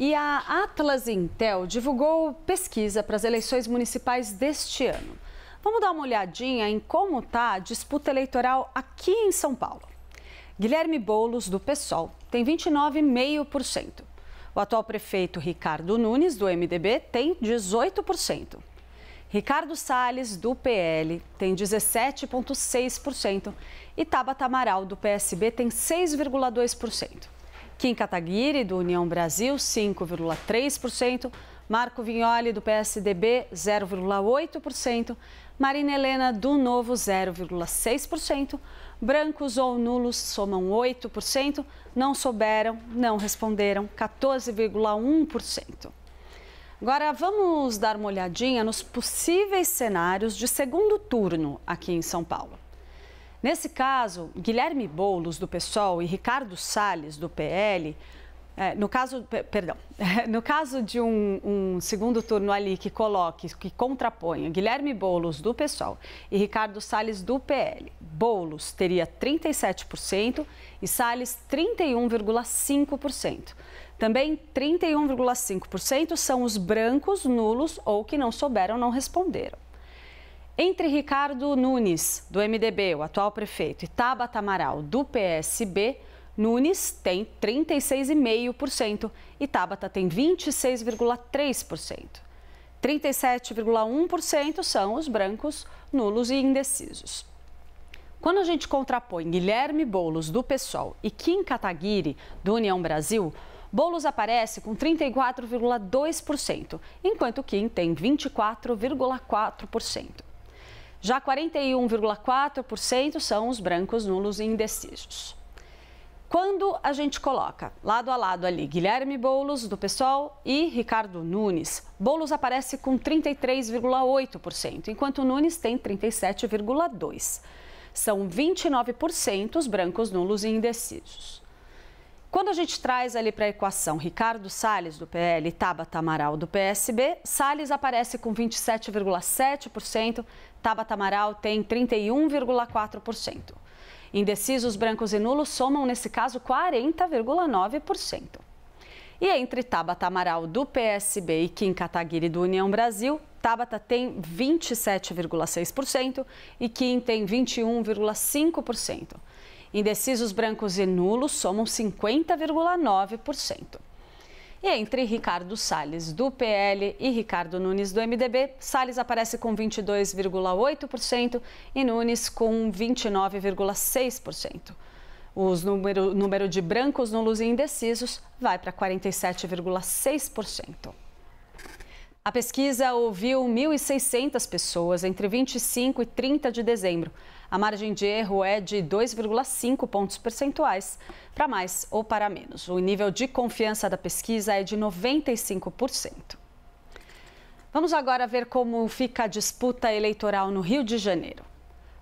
E a Atlas Intel divulgou pesquisa para as eleições municipais deste ano. Vamos dar uma olhadinha em como está a disputa eleitoral aqui em São Paulo. Guilherme Boulos, do PSOL, tem 29,5%. O atual prefeito Ricardo Nunes, do MDB, tem 18%. Ricardo Salles, do PL, tem 17,6%. E Tabata Amaral, do PSB, tem 6,2%. Kim Kataguiri, do União Brasil, 5,3%. Marco Vignoli, do PSDB, 0,8%. Marina Helena, do Novo, 0,6%. Brancos ou nulos somam 8%. Não souberam, não responderam, 14,1%. Agora vamos dar uma olhadinha nos possíveis cenários de segundo turno aqui em São Paulo. Nesse caso, Guilherme Boulos, do PSOL, e Ricardo Salles, do PL, é, no caso, perdão, no caso de um, um, segundo turno ali que coloque, que contraponha Guilherme Boulos do PSOL e Ricardo Salles do PL, Boulos teria 37% e Salles 31,5%. Também 31,5% são os brancos, nulos ou que não souberam, não responderam. Entre Ricardo Nunes, do MDB, o atual prefeito, e Tabata Amaral, do PSB, Nunes tem 36,5% e Tabata tem 26,3%. 37,1% são os brancos, nulos e indecisos. Quando a gente contrapõe Guilherme Bolos do PSOL e Kim Kataguiri, do União Brasil, Boulos aparece com 34,2%, enquanto Kim tem 24,4%. Já 41,4% são os brancos, nulos e indecisos. Quando a gente coloca lado a lado ali Guilherme Boulos, do PSOL, e Ricardo Nunes, Boulos aparece com 33,8%, enquanto Nunes tem 37,2%. São 29% os brancos, nulos e indecisos. Quando a gente traz ali para a equação Ricardo Salles, do PL, e Tabata Amaral, do PSB, Salles aparece com 27,7%, Tabata Amaral tem 31,4%. Indecisos, brancos e nulos somam, nesse caso, 40,9%. E entre Tabata Amaral, do PSB, e Kim Kataguiri, do União Brasil, Tabata tem 27,6% e Kim tem 21,5%. Indecisos brancos e nulos somam 50,9%. E entre Ricardo Salles, do PL, e Ricardo Nunes, do MDB, Salles aparece com 22,8% e Nunes com 29,6%. O número, número de brancos, nulos e indecisos vai para 47,6%. A pesquisa ouviu 1.600 pessoas entre 25 e 30 de dezembro. A margem de erro é de 2,5 pontos percentuais, para mais ou para menos. O nível de confiança da pesquisa é de 95%. Vamos agora ver como fica a disputa eleitoral no Rio de Janeiro.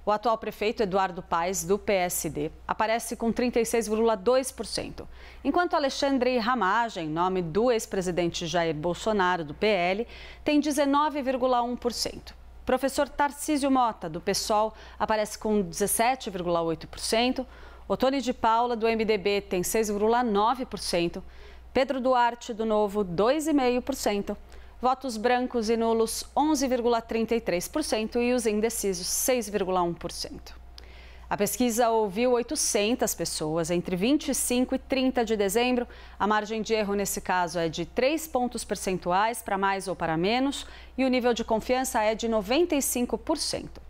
O atual prefeito Eduardo Paes, do PSD, aparece com 36,2%, enquanto Alexandre Ramagem, nome do ex-presidente Jair Bolsonaro, do PL, tem 19,1%. Professor Tarcísio Mota, do PSOL, aparece com 17,8%. Otone de Paula, do MDB, tem 6,9%. Pedro Duarte, do Novo, 2,5%. Votos brancos e nulos, 11,33%. E os indecisos, 6,1%. A pesquisa ouviu 800 pessoas entre 25 e 30 de dezembro. A margem de erro nesse caso é de 3 pontos percentuais para mais ou para menos e o nível de confiança é de 95%.